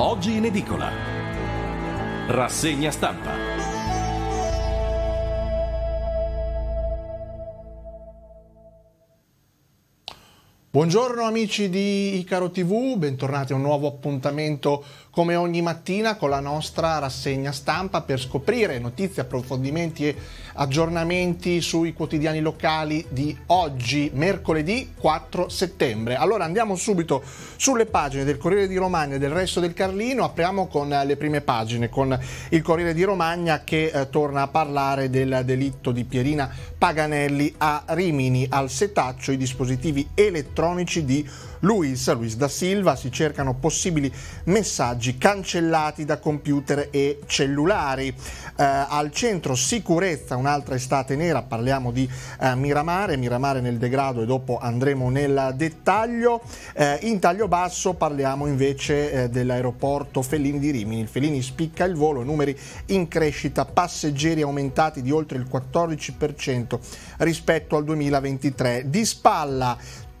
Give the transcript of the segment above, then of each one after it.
Oggi in edicola. Rassegna stampa. Buongiorno amici di Icaro TV, bentornati a un nuovo appuntamento come ogni mattina con la nostra rassegna stampa per scoprire notizie, approfondimenti e aggiornamenti sui quotidiani locali di oggi, mercoledì 4 settembre. Allora andiamo subito sulle pagine del Corriere di Romagna e del resto del Carlino, apriamo con eh, le prime pagine, con il Corriere di Romagna che eh, torna a parlare del delitto di Pierina Paganelli a Rimini, al setaccio i dispositivi elettronici di Luis, Luis da Silva, si cercano possibili messaggi cancellati da computer e cellulari. Eh, al centro sicurezza, un'altra estate nera, parliamo di eh, Miramare, Miramare nel degrado e dopo andremo nel dettaglio. Eh, in taglio basso parliamo invece eh, dell'aeroporto Fellini di Rimini, il Fellini spicca il volo, numeri in crescita, passeggeri aumentati di oltre il 14% rispetto al 2023. Di spalla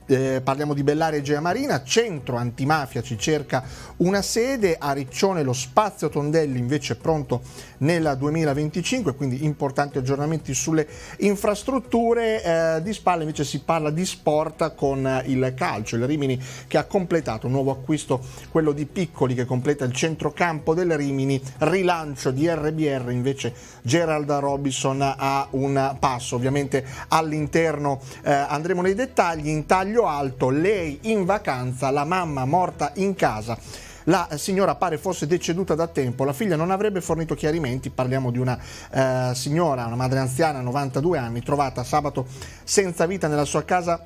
eh, parliamo di Bellare e Gea Marina, centro antimafia ci cerca una sede, a Riccione lo spazio Tondelli invece è pronto nel 2025, quindi importanti aggiornamenti sulle infrastrutture, eh, di spalle invece si parla di sport con il calcio, il Rimini che ha completato un nuovo acquisto, quello di Piccoli che completa il centrocampo del Rimini, rilancio di RBR invece Gerald Robinson ha un passo ovviamente all'interno, eh, andremo nei dettagli, in taglio Giglio Alto, lei in vacanza, la mamma morta in casa. La signora pare fosse deceduta da tempo, la figlia non avrebbe fornito chiarimenti, parliamo di una eh, signora, una madre anziana, 92 anni, trovata sabato senza vita nella sua casa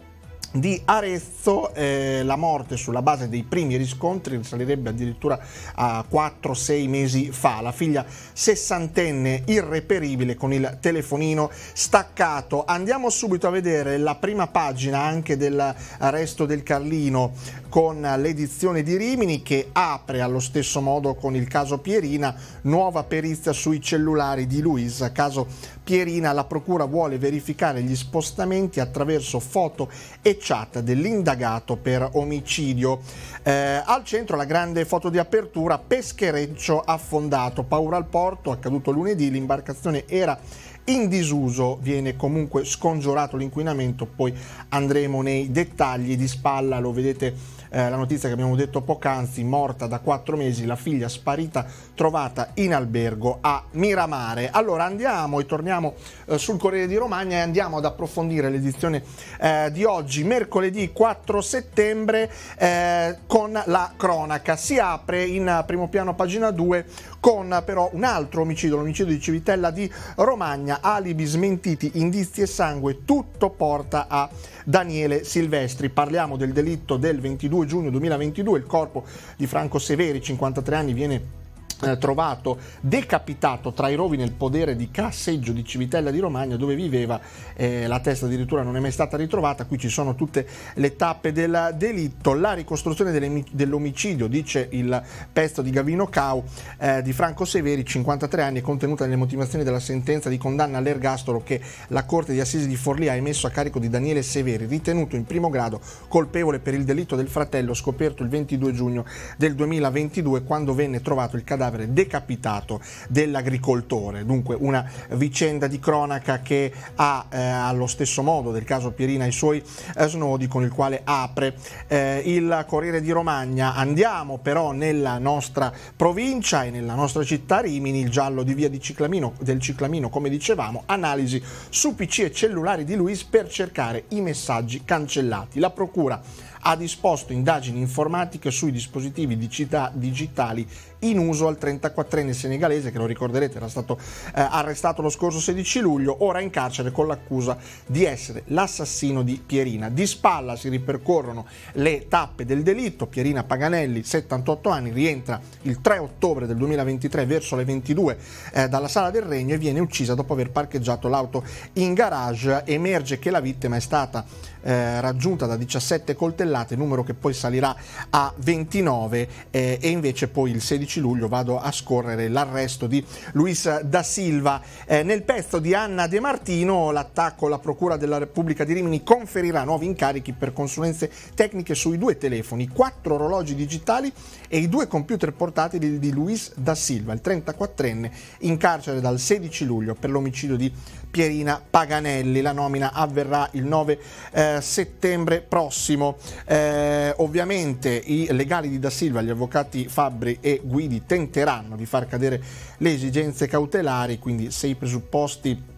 di Arezzo, eh, la morte sulla base dei primi riscontri risalirebbe addirittura a 4-6 mesi fa. La figlia sessantenne irreperibile con il telefonino staccato. Andiamo subito a vedere la prima pagina anche del resto del Carlino con l'edizione di Rimini che apre allo stesso modo con il caso Pierina nuova perizia sui cellulari di Luis. Caso Pierina, la procura vuole verificare gli spostamenti attraverso foto e chat dell'indagato per omicidio. Eh, al centro la grande foto di apertura, peschereccio affondato, paura al porto, accaduto lunedì, l'imbarcazione era in disuso viene comunque scongiurato l'inquinamento, poi andremo nei dettagli di spalla, lo vedete eh, la notizia che abbiamo detto poc'anzi, morta da quattro mesi, la figlia sparita trovata in albergo a Miramare. Allora andiamo e torniamo eh, sul Corriere di Romagna e andiamo ad approfondire l'edizione eh, di oggi, mercoledì 4 settembre, eh, con la cronaca. Si apre in primo piano pagina 2 con però un altro omicidio, l'omicidio di Civitella di Romagna, alibi smentiti, indizi e sangue, tutto porta a Daniele Silvestri. Parliamo del delitto del 22 giugno 2022, il corpo di Franco Severi, 53 anni, viene eh, trovato decapitato tra i rovi nel podere di Casseggio di Civitella di Romagna dove viveva, eh, la testa addirittura non è mai stata ritrovata, qui ci sono tutte le tappe del delitto, la ricostruzione dell'omicidio, dice il pezzo di Gavino Cau eh, di Franco Severi, 53 anni, è contenuta nelle motivazioni della sentenza di condanna all'ergastolo che la Corte di Assisi di Forlì ha emesso a carico di Daniele Severi, ritenuto in primo grado colpevole per il delitto del fratello scoperto il 22 giugno del 2022 quando venne trovato il cadavere cadavere decapitato dell'agricoltore. Dunque una vicenda di cronaca che ha eh, allo stesso modo del caso Pierina i suoi eh, snodi con il quale apre eh, il Corriere di Romagna. Andiamo però nella nostra provincia e nella nostra città Rimini, il giallo di via di Ciclamino, del Ciclamino come dicevamo, analisi su PC e cellulari di Luis per cercare i messaggi cancellati. La procura ha disposto indagini informatiche sui dispositivi di città digitali in uso al 34enne senegalese che lo ricorderete era stato eh, arrestato lo scorso 16 luglio, ora in carcere con l'accusa di essere l'assassino di Pierina. Di spalla si ripercorrono le tappe del delitto, Pierina Paganelli, 78 anni, rientra il 3 ottobre del 2023 verso le 22 eh, dalla sala del regno e viene uccisa dopo aver parcheggiato l'auto in garage, emerge che la vittima è stata eh, raggiunta da 17 coltellate, numero che poi salirà a 29 eh, e invece poi il 16 15 luglio vado a scorrere l'arresto di Luis da Silva. Eh, nel pezzo di Anna De Martino l'attacco alla Procura della Repubblica di Rimini conferirà nuovi incarichi per consulenze tecniche sui due telefoni, quattro orologi digitali e i due computer portatili di Luis da Silva, il 34enne, in carcere dal 16 luglio per l'omicidio di Pierina Paganelli. La nomina avverrà il 9 eh, settembre prossimo. Eh, ovviamente i legali di Da Silva, gli avvocati Fabbri e Guido guidi tenteranno di far cadere le esigenze cautelari, quindi se i presupposti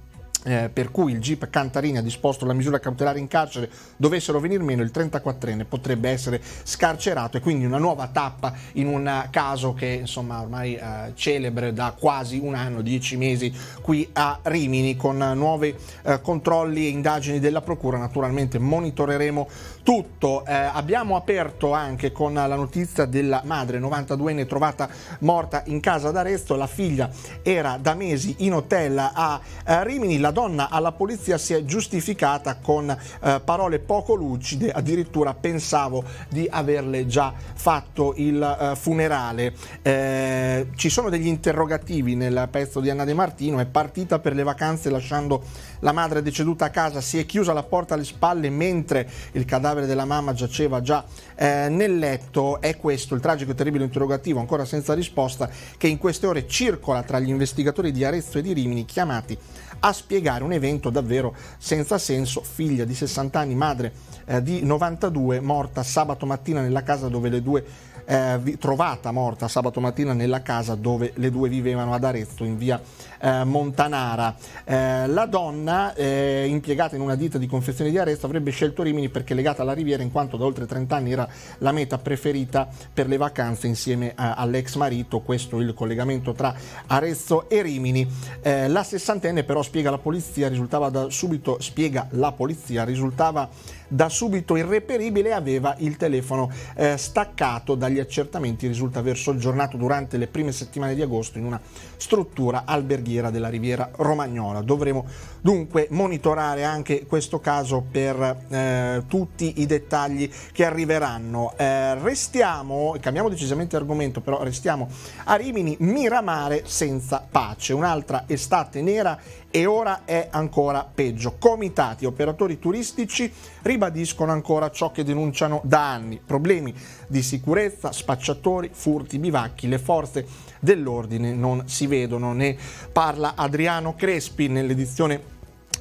eh, per cui il GIP Cantarini ha disposto la misura cautelare in carcere dovessero venir meno, il 34enne potrebbe essere scarcerato e quindi una nuova tappa in un caso che insomma ormai eh, celebre da quasi un anno, dieci mesi qui a Rimini con nuovi eh, controlli e indagini della Procura. Naturalmente monitoreremo tutto. Eh, abbiamo aperto anche con la notizia della madre 92enne trovata morta in casa d'arresto, la figlia era da mesi in hotel a eh, Rimini, la donna alla polizia si è giustificata con eh, parole poco lucide, addirittura pensavo di averle già fatto il eh, funerale. Eh, ci sono degli interrogativi nel pezzo di Anna De Martino, è partita per le vacanze lasciando la madre deceduta a casa, si è chiusa la porta alle spalle mentre il cadavere cadavere della mamma giaceva già eh, nel letto. È questo il tragico e terribile interrogativo, ancora senza risposta, che in queste ore circola tra gli investigatori di Arezzo e di Rimini, chiamati a spiegare un evento davvero senza senso. Figlia di 60 anni, madre eh, di 92, morta sabato mattina nella casa dove le due eh, trovata morta sabato mattina nella casa dove le due vivevano ad Arezzo in via eh, Montanara. Eh, la donna, eh, impiegata in una ditta di confezione di Arezzo, avrebbe scelto Rimini perché legata alla Riviera, in quanto da oltre 30 anni era la meta preferita per le vacanze insieme eh, all'ex marito. Questo il collegamento tra Arezzo e Rimini. Eh, la sessantenne però spiega la polizia, risultava da subito, spiega la polizia, risultava da subito irreperibile e aveva il telefono eh, staccato dagli accertamenti risulta aver soggiornato durante le prime settimane di agosto in una struttura alberghiera alberghiera della riviera romagnola. Dovremo dunque monitorare anche questo caso per eh, tutti i dettagli che arriveranno. Eh, restiamo, cambiamo decisamente argomento, però restiamo a Rimini, Miramare senza pace, un'altra estate nera e ora è ancora peggio. Comitati operatori turistici ribadiscono ancora ciò che denunciano da anni, problemi di sicurezza, spacciatori, furti, bivacchi, le forze dell'ordine non si vedono, ne parla Adriano Crespi nell'edizione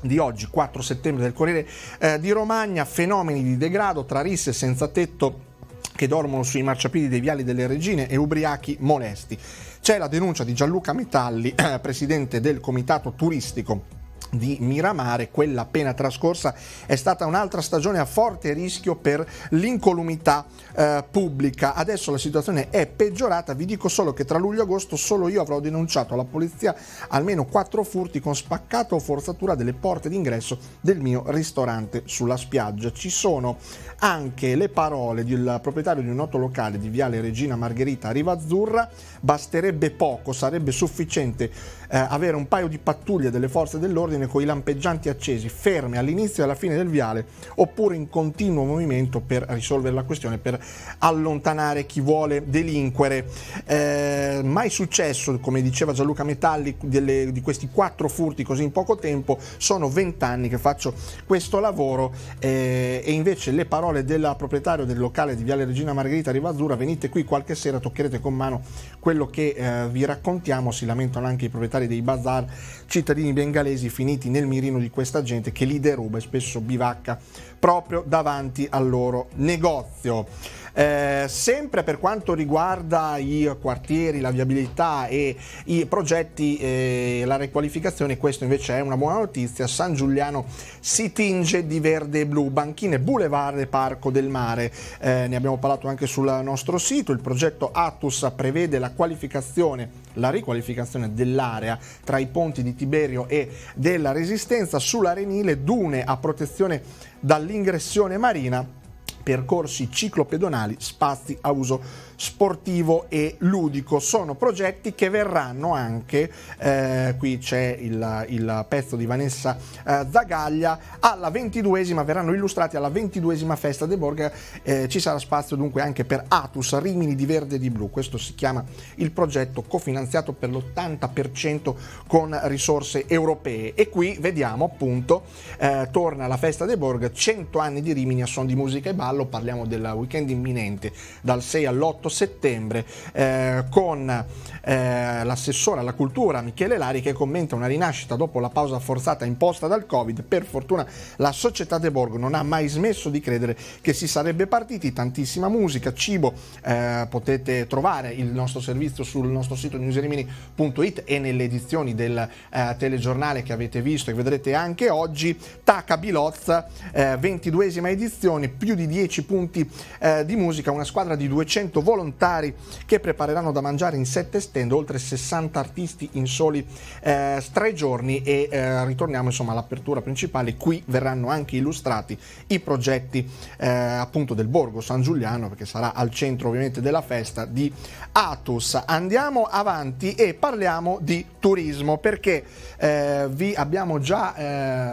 di oggi, 4 settembre del Corriere eh, di Romagna, fenomeni di degrado tra risse senza tetto che dormono sui marciapiedi dei viali delle regine e ubriachi molesti. C'è la denuncia di Gianluca Metalli, presidente del comitato turistico di Miramare, quella appena trascorsa è stata un'altra stagione a forte rischio per l'incolumità eh, pubblica. Adesso la situazione è peggiorata, vi dico solo che tra luglio e agosto solo io avrò denunciato alla polizia almeno quattro furti con spaccato o forzatura delle porte d'ingresso del mio ristorante sulla spiaggia. Ci sono anche le parole del proprietario di un noto locale di Viale Regina Margherita a Rivazzurra, basterebbe poco, sarebbe sufficiente eh, avere un paio di pattuglie delle forze dell'ordine macchine con i lampeggianti accesi, ferme all'inizio e alla fine del viale, oppure in continuo movimento per risolvere la questione, per allontanare chi vuole delinquere. Eh, mai successo, come diceva Gianluca Metalli, delle, di questi quattro furti così in poco tempo, sono vent'anni che faccio questo lavoro eh, e invece le parole del proprietario del locale di Viale Regina Margherita Rivazzura, venite qui qualche sera, toccherete con mano quello che eh, vi raccontiamo, si lamentano anche i proprietari dei bazar cittadini bengalesi finiti finiti nel mirino di questa gente che li deruba e spesso bivacca proprio davanti al loro negozio. Eh, sempre per quanto riguarda i quartieri, la viabilità e i progetti, eh, la riqualificazione, questo invece è una buona notizia, San Giuliano si tinge di verde e blu, banchine, boulevard e parco del mare, eh, ne abbiamo parlato anche sul nostro sito, il progetto Atus prevede la qualificazione la riqualificazione dell'area tra i ponti di Tiberio e della Resistenza sull'Arenile, dune a protezione dall'ingressione marina percorsi ciclopedonali, spazi a uso sportivo e ludico. Sono progetti che verranno anche, eh, qui c'è il, il, pezzo di Vanessa eh, Zagaglia, alla ventiduesima, verranno illustrati alla ventiduesima festa De Borga, eh, ci sarà spazio dunque anche per Atus, Rimini di Verde e di Blu, questo si chiama il progetto cofinanziato per l'80% con risorse europee e qui vediamo appunto eh, torna la festa De Borga, 100 anni di Rimini a suon di musica e ballo, parliamo del weekend imminente dal 6 all'8 settembre eh, con eh, l'assessore alla cultura Michele Lari che commenta una rinascita dopo la pausa forzata imposta dal Covid. Per fortuna la società De Borgo non ha mai smesso di credere che si sarebbe partiti, tantissima musica, cibo, eh, potete trovare il nostro servizio sul nostro sito newserimini.it e nelle edizioni del eh, telegiornale che avete visto e vedrete anche oggi, Taca Bilozza, 22esima eh, edizione, più di 10 punti eh, di musica, una squadra di 200 voti volontari che prepareranno da mangiare in sette stand, oltre 60 artisti in soli eh, tre giorni e eh, ritorniamo insomma all'apertura principale, qui verranno anche illustrati i progetti eh, appunto del Borgo San Giuliano perché sarà al centro ovviamente della festa di Atus. Andiamo avanti e parliamo di turismo perché eh, vi abbiamo già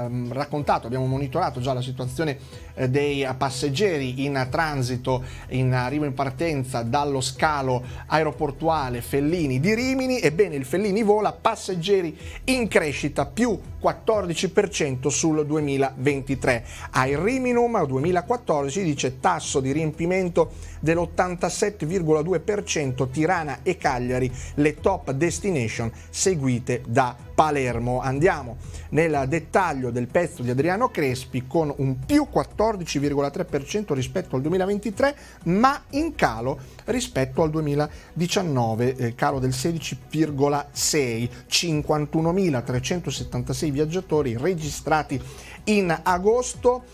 ehm, raccontato, abbiamo monitorato già la situazione eh, dei passeggeri in transito, in arrivo in partenza dallo scalo aeroportuale Fellini di Rimini, ebbene il Fellini vola passeggeri in crescita più 14% sul 2023. Ai Riminum 2014 dice tasso di riempimento dell'87,2%, Tirana e Cagliari le top destination seguite da Fellini. Palermo. Andiamo nel dettaglio del pezzo di Adriano Crespi con un più 14,3% rispetto al 2023, ma in calo rispetto al 2019, eh, calo del 16,6, 51.376 viaggiatori registrati in agosto,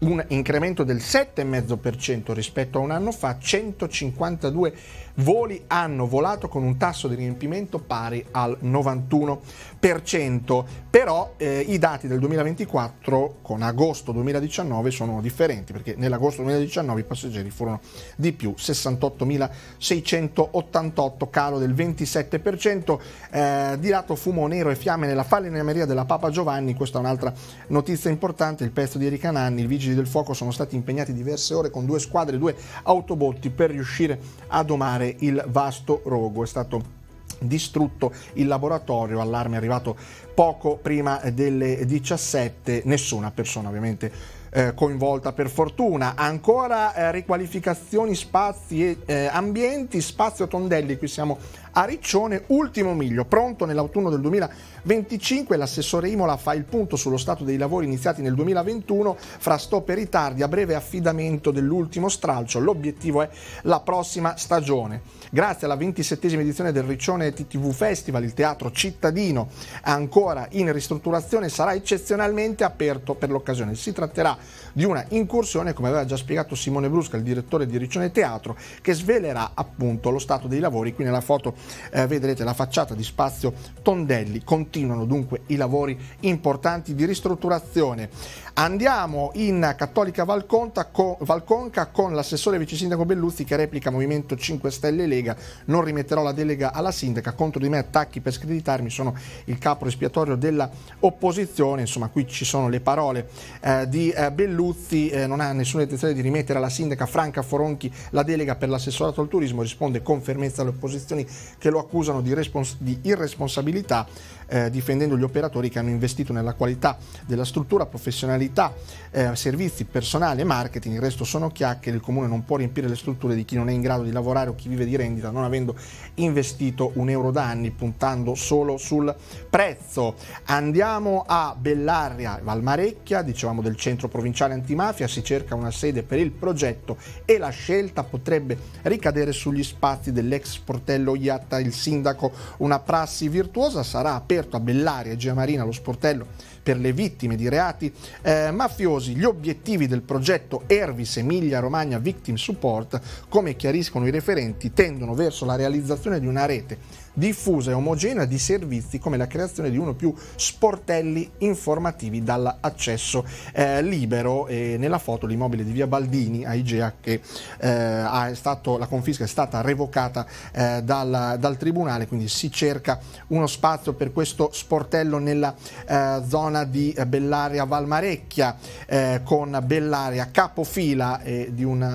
un incremento del 7,5% rispetto a un anno fa, 152 voli hanno volato con un tasso di riempimento pari al 91%, però eh, i dati del 2024 con agosto 2019 sono differenti perché nell'agosto 2019 i passeggeri furono di più 68.688, calo del 27%, eh, di lato fumo nero e fiamme nella falegnameria della Papa Giovanni, questa è un'altra notizia importante, il pezzo di Erika Nanni, i vigili del fuoco sono stati impegnati diverse ore con due squadre e due autobotti per riuscire a domare liberare il vasto rogo. È stato distrutto il laboratorio, allarme è arrivato poco prima delle 17, nessuna persona ovviamente eh, coinvolta per fortuna. Ancora eh, riqualificazioni spazi e eh, ambienti, spazio Tondelli, qui siamo a Riccione, ultimo miglio, pronto nell'autunno del 2025, l'assessore Imola fa il punto sullo stato dei lavori iniziati nel 2021 fra stop e ritardi, a breve affidamento dell'ultimo stralcio. L'obiettivo è la prossima stagione. Grazie alla 27 edizione del Riccione TTV Festival, il teatro cittadino ancora in ristrutturazione sarà eccezionalmente aperto per l'occasione. Si tratterà di una incursione, come aveva già spiegato Simone Brusca, il direttore di Riccione Teatro, che svelerà appunto lo stato dei lavori. Qui nella foto eh, vedrete la facciata di spazio Tondelli. Continuano dunque i lavori importanti di ristrutturazione Andiamo in Cattolica Valconta, con, Valconca con l'assessore vice sindaco Belluzzi che replica Movimento 5 Stelle Lega. Non rimetterò la delega alla sindaca, contro di me attacchi per screditarmi, sono il capo espiatorio dell'opposizione. Insomma, qui ci sono le parole eh, di eh, Belluzzi, eh, non ha nessuna intenzione di rimettere alla sindaca Franca Foronchi la delega per l'assessorato al turismo, risponde con fermezza alle opposizioni che lo accusano di, di irresponsabilità eh, difendendo gli operatori che hanno investito nella qualità della struttura, professionalità, eh, servizi, personale e marketing. Il resto sono chiacchiere, il comune non può riempire le strutture di chi non è in grado di lavorare o chi vive di rendita, non avendo investito un euro da anni puntando solo sul prezzo. Andiamo a Bellaria, Valmarecchia, dicevamo del centro provinciale antimafia, si cerca una sede per il progetto e la scelta potrebbe ricadere sugli spazi dell'ex sportello IATA. Il sindaco, una prassi virtuosa, sarà appena Caserterto, a Bellaria e Gia Marina lo sportello per le vittime di reati eh, mafiosi. Gli obiettivi del progetto Ervis Emilia Romagna Victim Support, come chiariscono i referenti, tendono verso la realizzazione di una rete diffusa e omogenea di servizi come la creazione di uno o più sportelli informativi dall'accesso eh, libero e nella foto l'immobile di via Baldini a Igea che eh, stato, la confisca è stata revocata eh, dal, dal, tribunale quindi si cerca uno spazio per questo sportello nella eh, zona di Bellaria Valmarecchia eh, con Bellaria capofila eh, di un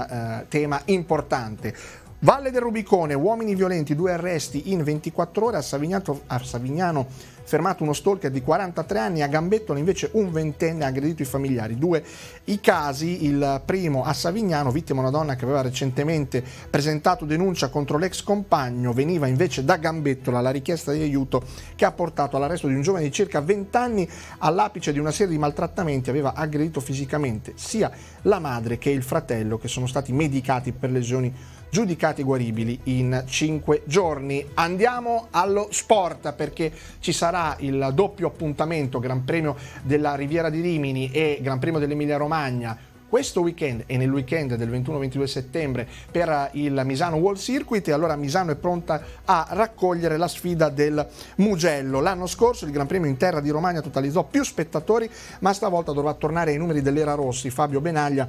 tema importante Valle del Rubicone, uomini violenti, due arresti in 24 ore, a Savignano, a Savignano fermato uno stalker di 43 anni, a Gambettola invece un ventenne ha aggredito i familiari. Due i casi, il primo a Savignano, vittima una donna che aveva recentemente presentato denuncia contro l'ex compagno, veniva invece da Gambettola la richiesta di aiuto che ha portato all'arresto di un giovane di circa 20 anni all'apice di una serie di maltrattamenti, aveva aggredito fisicamente sia la madre che il fratello che sono stati medicati per lesioni giudicati guaribili in 5 giorni. Andiamo allo sport perché ci sarà il doppio appuntamento Gran Premio della Riviera di Rimini e Gran Premio dell'Emilia Romagna questo weekend e nel weekend del 21-22 settembre per il Misano World Circuit e allora Misano è pronta a raccogliere la sfida del Mugello. L'anno scorso il Gran Premio in terra di Romagna totalizzò più spettatori ma stavolta dovrà tornare ai numeri dell'era Rossi. Fabio Benaglia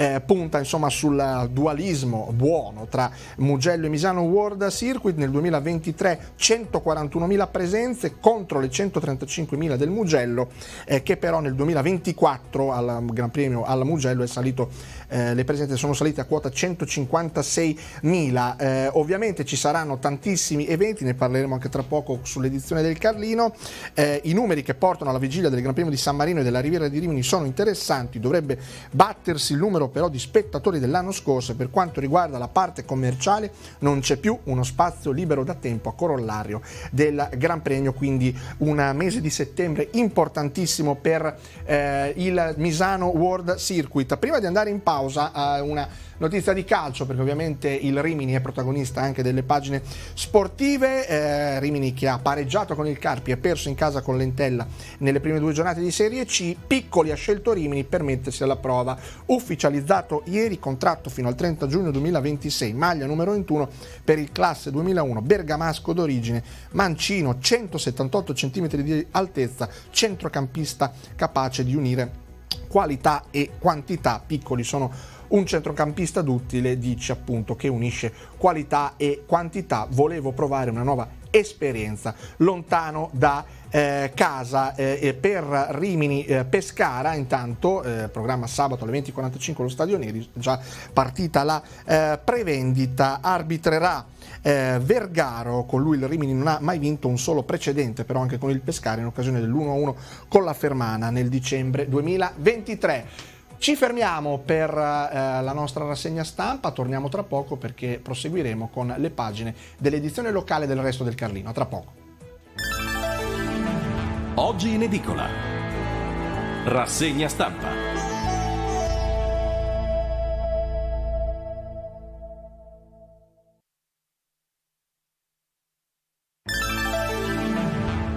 eh, punta insomma sul dualismo buono tra Mugello e Misano World Circuit nel 2023 141.000 presenze contro le 135.000 del Mugello eh, che però nel 2024 al Gran Premio al Mugello è salito eh, le presenze sono salite a quota 156.000 eh, ovviamente ci saranno tantissimi eventi ne parleremo anche tra poco sull'edizione del Carlino eh, i numeri che portano alla vigilia del Gran Premio di San Marino e della Riviera di Rimini sono interessanti dovrebbe battersi il numero però di spettatori dell'anno scorso e per quanto riguarda la parte commerciale non c'è più uno spazio libero da tempo a corollario del Gran Premio, quindi un mese di settembre importantissimo per eh, il Misano World Circuit. Prima di andare in pausa, eh, una Notizia di calcio perché ovviamente il Rimini è protagonista anche delle pagine sportive. Eh, Rimini che ha pareggiato con il Carpi e perso in casa con l'Entella nelle prime due giornate di Serie C. Piccoli ha scelto Rimini per mettersi alla prova. Ufficializzato ieri contratto fino al 30 giugno 2026, maglia numero 21 per il classe 2001, bergamasco d'origine, mancino 178 cm di altezza, centrocampista capace di unire qualità e quantità. Piccoli sono un centrocampista duttile dice appunto che unisce qualità e quantità. Volevo provare una nuova esperienza lontano da eh, casa eh, per Rimini eh, Pescara intanto eh, programma sabato alle 20.45 allo Stadio Neri già partita la eh, prevendita arbitrerà eh, Vergaro con lui il Rimini non ha mai vinto un solo precedente però anche con il Pescara in occasione dell'1-1 con la Fermana nel dicembre 2023 ci fermiamo per eh, la nostra rassegna stampa, torniamo tra poco perché proseguiremo con le pagine dell'edizione locale del resto del Carlino. A tra poco. Oggi in edicola. Rassegna stampa.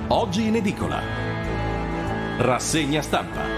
Oggi in edicola. Rassegna stampa.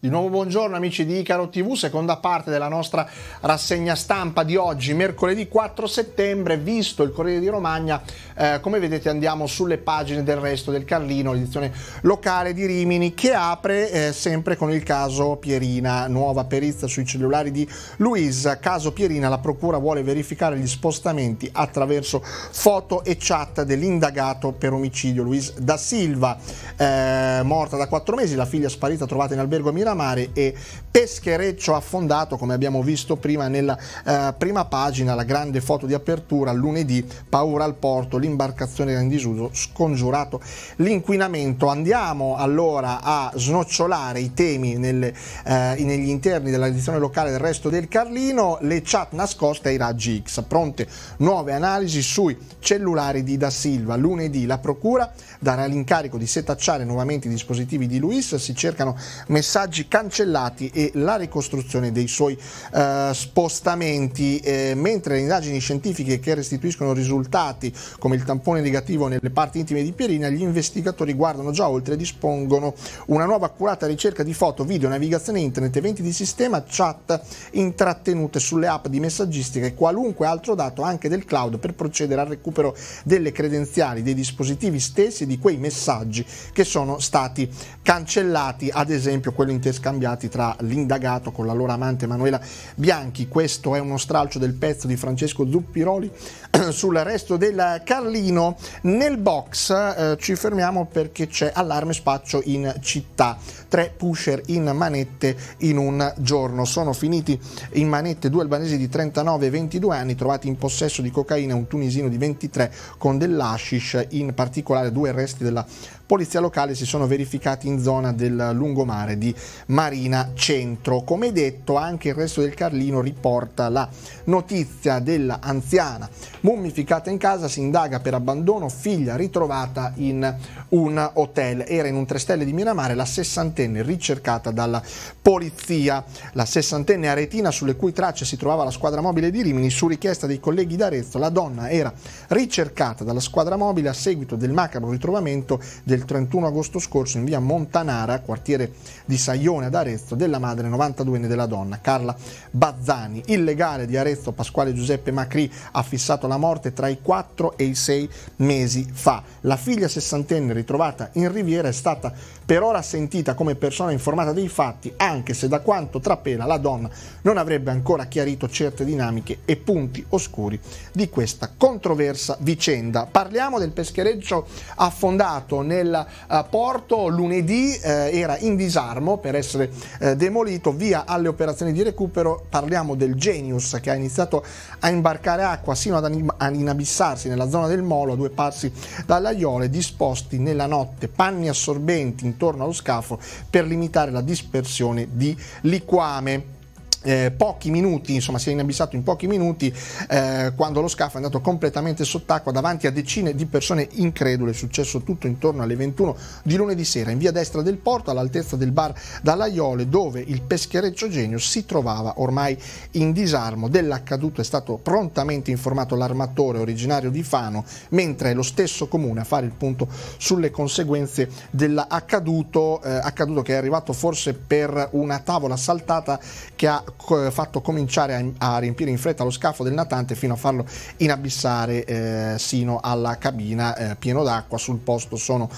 Di nuovo buongiorno amici di Icaro TV, seconda parte della nostra rassegna stampa di oggi, mercoledì 4 settembre, visto il Corriere di Romagna, eh, come vedete andiamo sulle pagine del resto del Carlino, l'edizione locale di Rimini, che apre eh, sempre con il caso Pierina, nuova perizia sui cellulari di Luisa, caso Pierina, la procura vuole verificare gli spostamenti attraverso foto e chat dell'indagato per omicidio Luis da Silva, eh, morta da 4 mesi, la figlia sparita trovata in albergo a Milano, da mare e peschereccio affondato come abbiamo visto prima nella eh, prima pagina, la grande foto di apertura, lunedì, paura al porto, l'imbarcazione era in disuso, scongiurato l'inquinamento. Andiamo allora a snocciolare i temi nelle, eh, negli interni della edizione locale del resto del Carlino, le chat nascoste ai raggi X, pronte nuove analisi sui cellulari di Da Silva. Lunedì la procura darà l'incarico di setacciare nuovamente i dispositivi di Luis, si cercano messaggi ostaggi cancellati e la ricostruzione dei suoi eh, spostamenti, eh, mentre le indagini scientifiche che restituiscono risultati come il tampone negativo nelle parti intime di Pierina, gli investigatori guardano già oltre e dispongono una nuova accurata ricerca di foto, video, navigazione internet, eventi di sistema, chat intrattenute sulle app di messaggistica e qualunque altro dato anche del cloud per procedere al recupero delle credenziali dei dispositivi stessi e di quei messaggi che sono stati cancellati, ad esempio quello interessato interscambiati tra l'indagato con la loro amante Manuela Bianchi. Questo è uno stralcio del pezzo di Francesco Zuppiroli resto del Carlino. Nel box eh, ci fermiamo perché c'è allarme spaccio in città tre pusher in manette in un giorno. Sono finiti in manette due albanesi di 39 e 22 anni trovati in possesso di cocaina, un tunisino di 23 con dell'ashish, in particolare due arresti della polizia locale si sono verificati in zona del lungomare di Marina Centro. Come detto, anche il resto del Carlino riporta la notizia dell'anziana mummificata in casa, si indaga per abbandono, figlia ritrovata in un hotel. Era in un 3 stelle di Miramare, la 60 sessantenne ricercata dalla polizia. La sessantenne aretina sulle cui tracce si trovava la squadra mobile di Rimini, su richiesta dei colleghi d'Arezzo, la donna era ricercata dalla squadra mobile a seguito del macabro ritrovamento del 31 agosto scorso in via Montanara, quartiere di Saione ad Arezzo, della madre 92enne della donna, Carla Bazzani. Il legale di Arezzo, Pasquale Giuseppe Macri, ha fissato la morte tra i 4 e i 6 mesi fa. La figlia sessantenne ritrovata in riviera è stata per ora sentita come persona informata dei fatti, anche se da quanto trapela la donna non avrebbe ancora chiarito certe dinamiche e punti oscuri di questa controversa vicenda. Parliamo del peschereccio affondato nel eh, porto lunedì, uh, era in disarmo per essere uh, demolito, via alle operazioni di recupero, parliamo del Genius che ha iniziato a imbarcare acqua sino ad, anim- ad inabissarsi nella zona del molo a due passi dall'aiole, disposti nella notte panni assorbenti intorno allo scafo per limitare la dispersione di liquame eh, pochi minuti, insomma si è inabissato in pochi minuti eh, quando lo scafo è andato completamente sott'acqua davanti a decine di persone incredule, è successo tutto intorno alle 21 di lunedì sera in via destra del porto all'altezza del bar dall'Aiole dove il peschereccio genio si trovava ormai in disarmo dell'accaduto è stato prontamente informato l'armatore originario di Fano mentre è lo stesso comune a fare il punto sulle conseguenze dell'accaduto eh, accaduto che è arrivato forse per una tavola saltata che ha fatto cominciare a, riempire in fretta lo scafo del natante fino a farlo inabissare eh, sino alla cabina eh, pieno d'acqua. Sul posto sono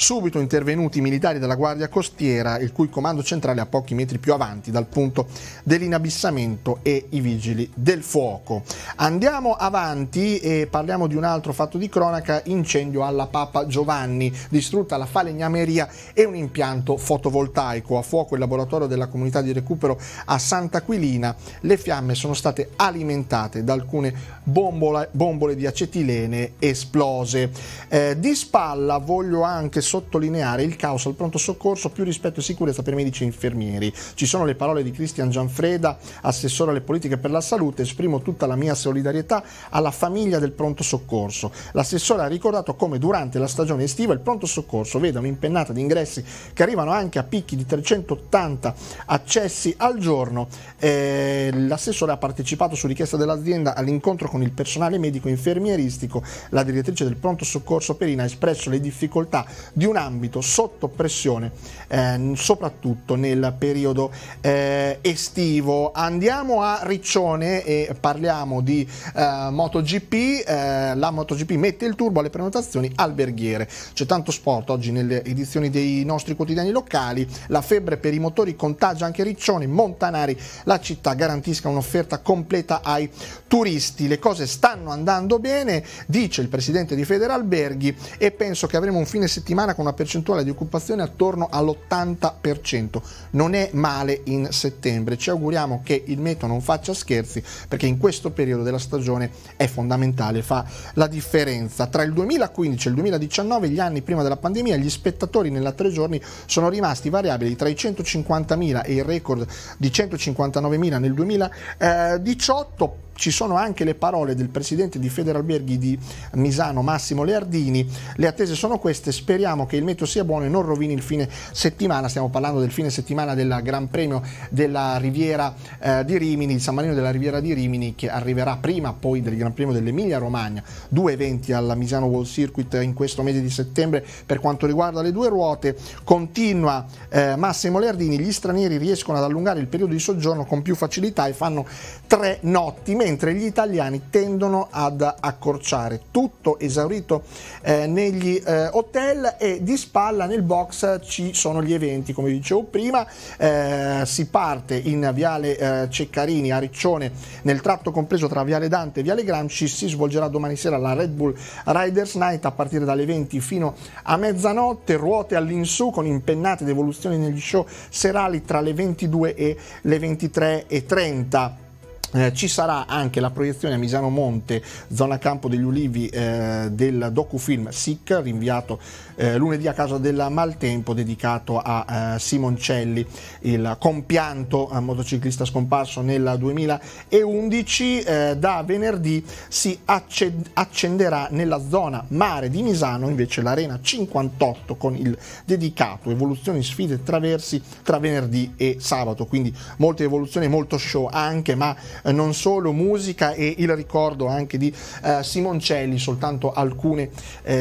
subito intervenuti i militari della Guardia Costiera, il cui comando centrale è a pochi metri più avanti dal punto dell'inabissamento e i vigili del fuoco. Andiamo avanti e parliamo di un altro fatto di cronaca, incendio alla Papa Giovanni, distrutta la falegnameria e un impianto fotovoltaico. A fuoco il laboratorio della comunità di recupero a Sant'Aquilina, le fiamme sono state alimentate da alcune bombole, bombole di acetilene esplose. Eh, di spalla voglio anche sottolineare il caos al pronto soccorso, più rispetto e sicurezza per medici e infermieri. Ci sono le parole di Cristian Gianfreda, assessore alle politiche per la salute, esprimo tutta la mia solidarietà alla famiglia del pronto soccorso. L'assessore ha ricordato come durante la stagione estiva il pronto soccorso veda un'impennata di ingressi che arrivano anche a picchi di 380 accessi al giorno. Eh, l'assessore ha partecipato su richiesta dell'azienda all'incontro con il personale medico infermieristico. La direttrice del pronto soccorso Perina ha espresso le difficoltà di un ambito sotto pressione, eh, soprattutto nel periodo eh, estivo. Andiamo a Riccione e parliamo di eh, MotoGP. Eh, la MotoGP mette il turbo alle prenotazioni alberghiere. C'è tanto sport oggi nelle edizioni dei nostri quotidiani locali. La febbre per i motori contagia anche Riccione, Montanari, la città garantisca un'offerta completa ai turisti. Le cose stanno andando bene, dice il presidente di Federalberghi e penso che avremo un fine settimana italiana con una percentuale di occupazione attorno all'80%. Non è male in settembre. Ci auguriamo che il meteo non faccia scherzi perché in questo periodo della stagione è fondamentale, fa la differenza. Tra il 2015 e il 2019, gli anni prima della pandemia, gli spettatori nella tre giorni sono rimasti variabili tra i 150.000 e il record di 159.000 nel 2018 ci sono anche le parole del presidente di Federalberghi di Misano, Massimo Leardini. Le attese sono queste, speriamo che il meteo sia buono e non rovini il fine settimana. Stiamo parlando del fine settimana del Gran Premio della Riviera eh, di Rimini, il San Marino della Riviera di Rimini che arriverà prima poi del Gran Premio dell'Emilia Romagna, due eventi alla Misano World Circuit in questo mese di settembre per quanto riguarda le due ruote. Continua eh, Massimo Leardini, gli stranieri riescono ad allungare il periodo di soggiorno con più facilità e fanno tre notti mentre gli italiani tendono ad accorciare. Tutto esaurito eh, negli eh, hotel e di spalla nel box ci sono gli eventi, come dicevo prima, eh, si parte in Viale eh, Ceccarini a Riccione nel tratto compreso tra Viale Dante e Viale Gramsci, si svolgerà domani sera la Red Bull Riders Night a partire dalle 20 fino a mezzanotte, ruote all'insù con impennate ed evoluzioni negli show serali tra le 22 e le 23 e 30. Eh, ci sarà anche la proiezione a Misano Monte, zona campo degli Ulivi, eh, del docufilm SIC, rinviato eh, lunedì a causa del maltempo dedicato a eh, Simoncelli, il compianto eh, motociclista scomparso nel 2011. Eh, da venerdì si accenderà nella zona mare di Misano invece l'Arena 58 con il dedicato Evoluzioni, sfide e traversi tra venerdì e sabato, quindi molte evoluzioni, molto show anche, ma eh, non solo musica e il ricordo anche di eh, Simoncelli, soltanto alcune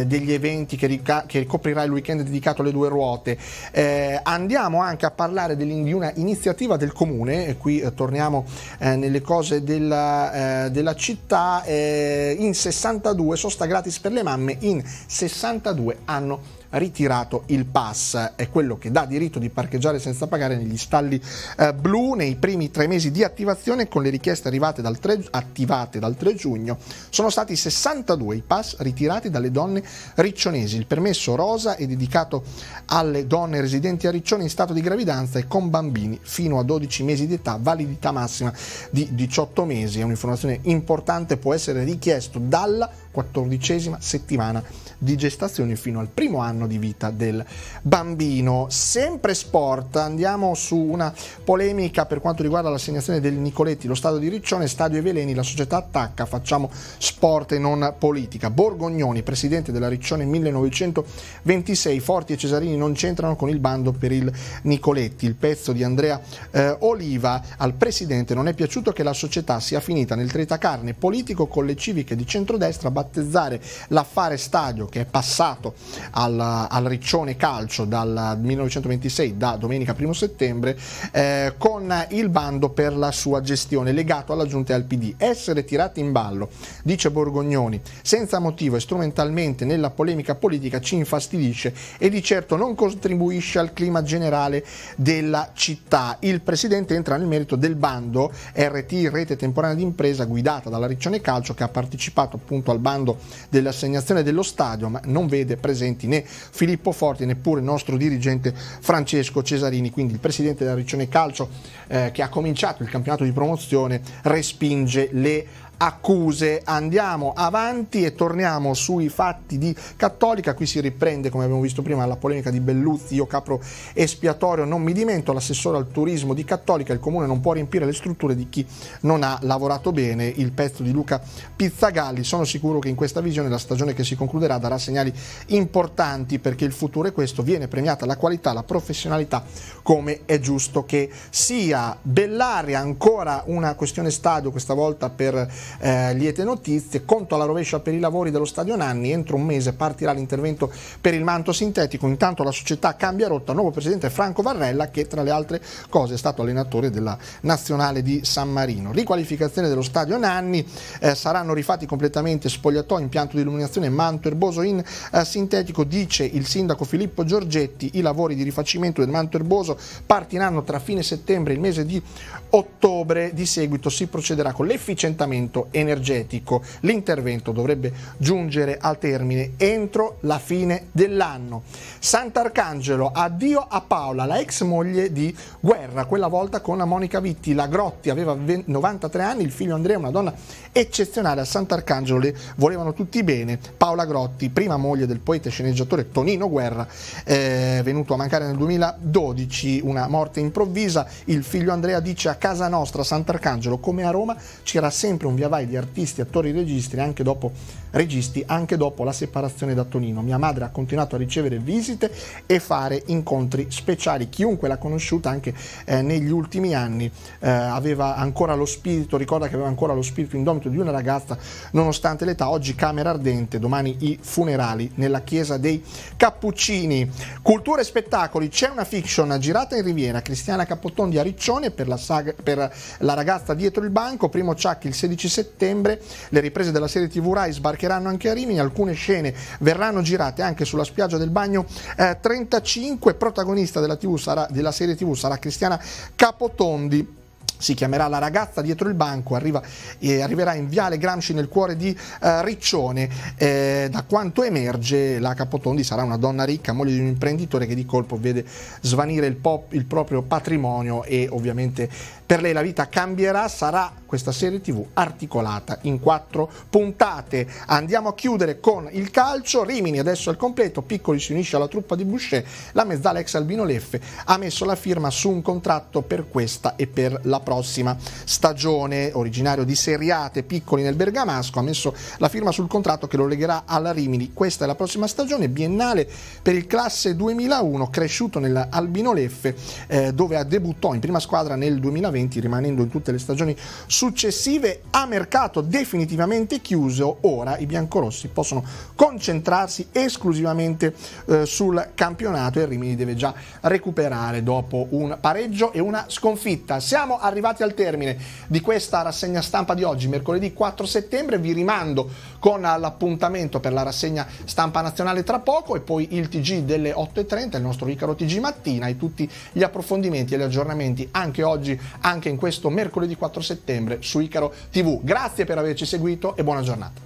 degli eventi che, rica- che coprirà il weekend dedicato alle due ruote. Eh, andiamo anche a parlare di una iniziativa del comune, e qui eh, torniamo eh, nelle cose della, eh, della città, eh, in 62 sosta gratis per le mamme, in 62 hanno ritirato il pass. È quello che dà diritto di parcheggiare senza pagare negli stalli eh, blu nei primi tre mesi di attivazione con le richieste arrivate dal 3, attivate dal 3 giugno. Sono stati 62 i pass ritirati dalle donne riccionesi. Il permesso rosa è dedicato alle donne residenti a Riccione in stato di gravidanza e con bambini fino a 12 mesi di età, validità massima di 18 mesi. È un'informazione importante, può essere richiesto dalla 14 settimana di gestazione fino al primo anno di vita del bambino. Sempre sport, andiamo su una polemica per quanto riguarda l'assegnazione del Nicoletti, lo stadio di Riccione, stadio e veleni, la società attacca, facciamo sport e non politica. Borgognoni, presidente della Riccione 1926, Forti e Cesarini non c'entrano con il bando per il Nicoletti, il pezzo di Andrea eh, Oliva al presidente non è piaciuto che la società sia finita nel tritacarne politico con le civiche di centrodestra a battezzare l'affare stadio Calcio che è passato al, al Riccione Calcio dal 1926 da domenica 1 settembre eh, con il bando per la sua gestione legato alla giunta al PD. Essere tirati in ballo, dice Borgognoni, senza motivo e strumentalmente nella polemica politica ci infastidisce e di certo non contribuisce al clima generale della città. Il presidente entra nel merito del bando RT Rete Temporanea d'Impresa guidata dalla Riccione Calcio che ha partecipato appunto al bando dell'assegnazione dello stadio stadio, ma non vede presenti né Filippo Forti, neppure il nostro dirigente Francesco Cesarini, quindi il presidente della Riccione Calcio eh, che ha cominciato il campionato di promozione respinge le accuse, andiamo avanti e torniamo sui fatti di Cattolica, qui si riprende come abbiamo visto prima la polemica di Belluzzi, io capro espiatorio non mi dimento, l'assessore al turismo di Cattolica, il comune non può riempire le strutture di chi non ha lavorato bene, il pezzo di Luca Pizzagalli, sono sicuro che in questa visione la stagione che si concluderà darà segnali importanti perché il futuro è questo, viene premiata la qualità, la professionalità come è giusto che sia. Bellaria ancora una questione stadio, questa volta per eh, liete notizie, conto alla rovescia per i lavori dello stadio Nanni, entro un mese partirà l'intervento per il manto sintetico, intanto la società cambia rotta, Il nuovo presidente Franco Varrella che tra le altre cose è stato allenatore della nazionale di San Marino. Riqualificazione dello stadio Nanni, eh, saranno rifatti completamente spogliatoio, impianto di illuminazione, manto erboso in eh, sintetico, dice il sindaco Filippo Giorgetti, i lavori di rifacimento del manto erboso partiranno tra fine settembre e il mese di ottobre, di seguito si procederà con l'efficientamento pacchetto energetico. L'intervento dovrebbe giungere al termine entro la fine dell'anno. Sant'Arcangelo, addio a Paola, la ex moglie di Guerra, quella volta con la Monica Vitti. La Grotti aveva 93 anni, il figlio Andrea, una donna eccezionale a Sant'Arcangelo, le volevano tutti bene. Paola Grotti, prima moglie del poeta e sceneggiatore Tonino Guerra, eh, venuto a mancare nel 2012, una morte improvvisa. Il figlio Andrea dice a casa nostra, Sant'Arcangelo, come a Roma, c'era sempre un viaggio vai di artisti, attori, e registi anche dopo registi anche dopo la separazione da Tonino. Mia madre ha continuato a ricevere visite e fare incontri speciali. Chiunque l'ha conosciuta anche eh, negli ultimi anni eh, aveva ancora lo spirito, ricorda che aveva ancora lo spirito indomito di una ragazza nonostante l'età. Oggi camera ardente, domani i funerali nella chiesa dei Cappuccini. Cultura e spettacoli, c'è una fiction girata in Riviera, Cristiana Capotondi a Riccione per la, saga, per la ragazza dietro il banco, primo Chuck il 16 settembre, le riprese della serie TV Rai sbarcate sbarcheranno anche a Rimini, alcune scene verranno girate anche sulla spiaggia del bagno eh, 35, protagonista della, TV sarà, della serie tv sarà Cristiana Capotondi si chiamerà La ragazza dietro il banco, arriva, eh, arriverà in Viale Gramsci nel cuore di eh, Riccione. Eh, da quanto emerge, la Capotondi sarà una donna ricca, moglie di un imprenditore che di colpo vede svanire il, pop, il proprio patrimonio e ovviamente per lei la vita cambierà, sarà questa serie TV articolata in quattro puntate. Andiamo a chiudere con il calcio. Rimini adesso al completo, Piccoli si unisce alla truppa di Boucher. La mezzala ex Albino Leffe ha messo la firma su un contratto per questa e per la prossima stagione. Originario di Seriate, Piccoli nel Bergamasco, ha messo la firma sul contratto che lo legherà alla Rimini. Questa è la prossima stagione biennale per il classe 2001, cresciuto nell'Albino Leffe, eh, dove ha debuttò in prima squadra nel 2020 2020, rimanendo in tutte le stagioni successive a mercato definitivamente chiuso, ora i biancorossi possono concentrarsi esclusivamente eh, sul campionato e Rimini deve già recuperare dopo un pareggio e una sconfitta. Siamo arrivati al termine di questa rassegna stampa di oggi, mercoledì 4 settembre, vi rimando con l'appuntamento per la rassegna stampa nazionale tra poco e poi il TG delle 8.30, il nostro Icaro TG mattina e tutti gli approfondimenti e gli aggiornamenti anche oggi anche in questo mercoledì 4 settembre su Icaro TV. Grazie per averci seguito e buona giornata.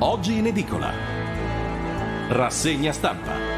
Oggi in edicola. Rassegna stampa.